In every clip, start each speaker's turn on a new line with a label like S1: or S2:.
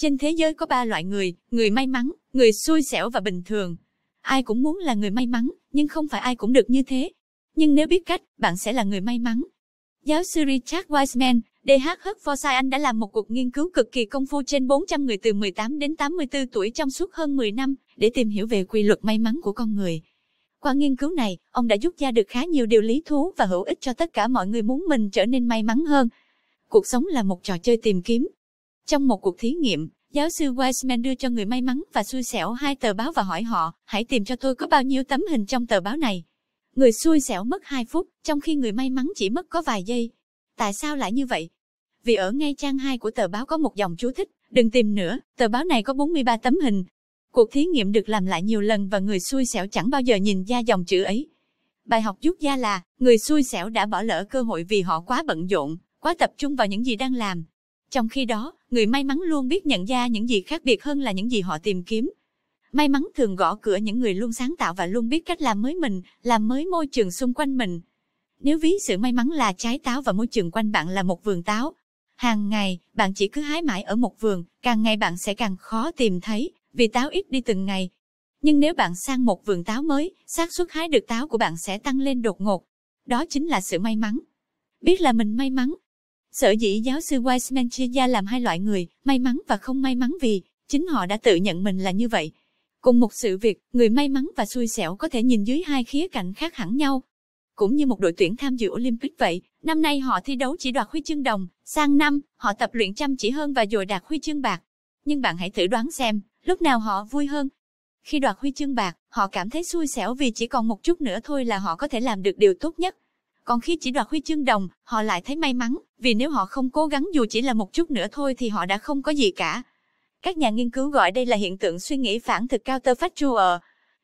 S1: Trên thế giới có ba loại người, người may mắn, người xui xẻo và bình thường. Ai cũng muốn là người may mắn, nhưng không phải ai cũng được như thế. Nhưng nếu biết cách, bạn sẽ là người may mắn. Giáo sư Richard Wiseman, DH Hertfordshire Anh đã làm một cuộc nghiên cứu cực kỳ công phu trên 400 người từ 18 đến 84 tuổi trong suốt hơn 10 năm để tìm hiểu về quy luật may mắn của con người. Qua nghiên cứu này, ông đã rút ra được khá nhiều điều lý thú và hữu ích cho tất cả mọi người muốn mình trở nên may mắn hơn. Cuộc sống là một trò chơi tìm kiếm, trong một cuộc thí nghiệm, giáo sư Weissman đưa cho người may mắn và xui xẻo hai tờ báo và hỏi họ, hãy tìm cho tôi có bao nhiêu tấm hình trong tờ báo này. Người xui xẻo mất 2 phút, trong khi người may mắn chỉ mất có vài giây. Tại sao lại như vậy? Vì ở ngay trang 2 của tờ báo có một dòng chú thích, đừng tìm nữa, tờ báo này có 43 tấm hình. Cuộc thí nghiệm được làm lại nhiều lần và người xui xẻo chẳng bao giờ nhìn ra dòng chữ ấy. Bài học rút ra là, người xui xẻo đã bỏ lỡ cơ hội vì họ quá bận rộn, quá tập trung vào những gì đang làm, trong khi đó, người may mắn luôn biết nhận ra những gì khác biệt hơn là những gì họ tìm kiếm. May mắn thường gõ cửa những người luôn sáng tạo và luôn biết cách làm mới mình, làm mới môi trường xung quanh mình. Nếu ví sự may mắn là trái táo và môi trường quanh bạn là một vườn táo, hàng ngày bạn chỉ cứ hái mãi ở một vườn, càng ngày bạn sẽ càng khó tìm thấy, vì táo ít đi từng ngày. Nhưng nếu bạn sang một vườn táo mới, xác suất hái được táo của bạn sẽ tăng lên đột ngột. Đó chính là sự may mắn. Biết là mình may mắn, Sở dĩ giáo sư Weissman chia ra làm hai loại người, may mắn và không may mắn vì, chính họ đã tự nhận mình là như vậy. Cùng một sự việc, người may mắn và xui xẻo có thể nhìn dưới hai khía cạnh khác hẳn nhau. Cũng như một đội tuyển tham dự Olympic vậy, năm nay họ thi đấu chỉ đoạt huy chương đồng, sang năm, họ tập luyện chăm chỉ hơn và rồi đạt huy chương bạc. Nhưng bạn hãy thử đoán xem, lúc nào họ vui hơn? Khi đoạt huy chương bạc, họ cảm thấy xui xẻo vì chỉ còn một chút nữa thôi là họ có thể làm được điều tốt nhất. Còn khi chỉ đoạt huy chương đồng, họ lại thấy may mắn, vì nếu họ không cố gắng dù chỉ là một chút nữa thôi thì họ đã không có gì cả. Các nhà nghiên cứu gọi đây là hiện tượng suy nghĩ phản thực cao tơ phát counterfactual. Ờ.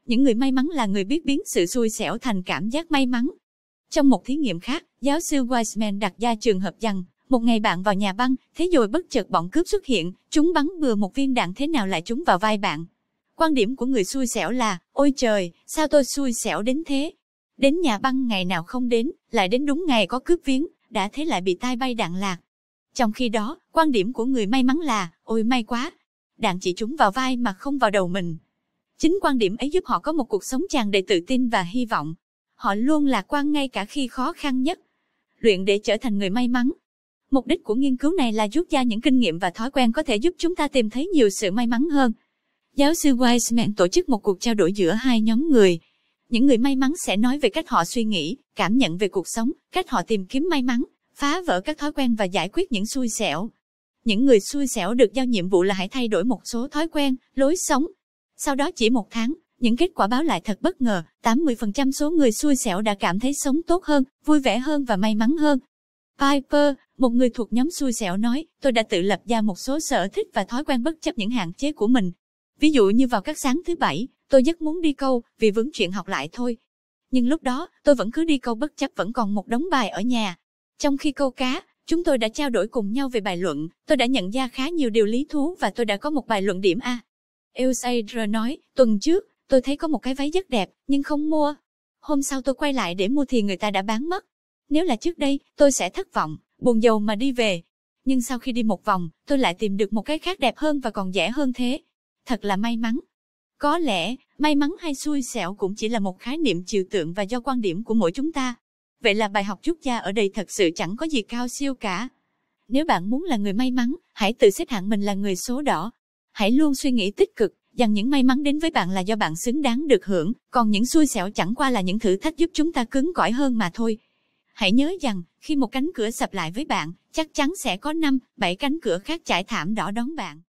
S1: Những người may mắn là người biết biến sự xui xẻo thành cảm giác may mắn. Trong một thí nghiệm khác, giáo sư Weisman đặt ra trường hợp rằng, một ngày bạn vào nhà băng, thế rồi bất chợt bọn cướp xuất hiện, chúng bắn bừa một viên đạn thế nào lại trúng vào vai bạn. Quan điểm của người xui xẻo là, ôi trời, sao tôi xui xẻo đến thế, Đến nhà băng ngày nào không đến, lại đến đúng ngày có cướp viếng, đã thế lại bị tai bay đạn lạc. Trong khi đó, quan điểm của người may mắn là, ôi may quá, đạn chỉ trúng vào vai mà không vào đầu mình. Chính quan điểm ấy giúp họ có một cuộc sống tràn đầy tự tin và hy vọng. Họ luôn lạc quan ngay cả khi khó khăn nhất. Luyện để trở thành người may mắn. Mục đích của nghiên cứu này là rút ra những kinh nghiệm và thói quen có thể giúp chúng ta tìm thấy nhiều sự may mắn hơn. Giáo sư Weisman tổ chức một cuộc trao đổi giữa hai nhóm người, những người may mắn sẽ nói về cách họ suy nghĩ, cảm nhận về cuộc sống, cách họ tìm kiếm may mắn, phá vỡ các thói quen và giải quyết những xui xẻo. Những người xui xẻo được giao nhiệm vụ là hãy thay đổi một số thói quen, lối sống. Sau đó chỉ một tháng, những kết quả báo lại thật bất ngờ, 80% số người xui xẻo đã cảm thấy sống tốt hơn, vui vẻ hơn và may mắn hơn. Piper, một người thuộc nhóm xui xẻo nói, tôi đã tự lập ra một số sở thích và thói quen bất chấp những hạn chế của mình. Ví dụ như vào các sáng thứ bảy, tôi rất muốn đi câu, vì vướng chuyện học lại thôi. Nhưng lúc đó, tôi vẫn cứ đi câu bất chấp vẫn còn một đống bài ở nhà. Trong khi câu cá, chúng tôi đã trao đổi cùng nhau về bài luận, tôi đã nhận ra khá nhiều điều lý thú và tôi đã có một bài luận điểm A. Elsaidr nói, tuần trước, tôi thấy có một cái váy rất đẹp, nhưng không mua. Hôm sau tôi quay lại để mua thì người ta đã bán mất. Nếu là trước đây, tôi sẽ thất vọng, buồn dầu mà đi về. Nhưng sau khi đi một vòng, tôi lại tìm được một cái khác đẹp hơn và còn rẻ hơn thế. Thật là may mắn. Có lẽ, May mắn hay xui xẻo cũng chỉ là một khái niệm trừu tượng và do quan điểm của mỗi chúng ta. Vậy là bài học rút ra ở đây thật sự chẳng có gì cao siêu cả. Nếu bạn muốn là người may mắn, hãy tự xếp hạng mình là người số đỏ. Hãy luôn suy nghĩ tích cực, rằng những may mắn đến với bạn là do bạn xứng đáng được hưởng, còn những xui xẻo chẳng qua là những thử thách giúp chúng ta cứng cỏi hơn mà thôi. Hãy nhớ rằng, khi một cánh cửa sập lại với bạn, chắc chắn sẽ có 5, 7 cánh cửa khác trải thảm đỏ đón bạn.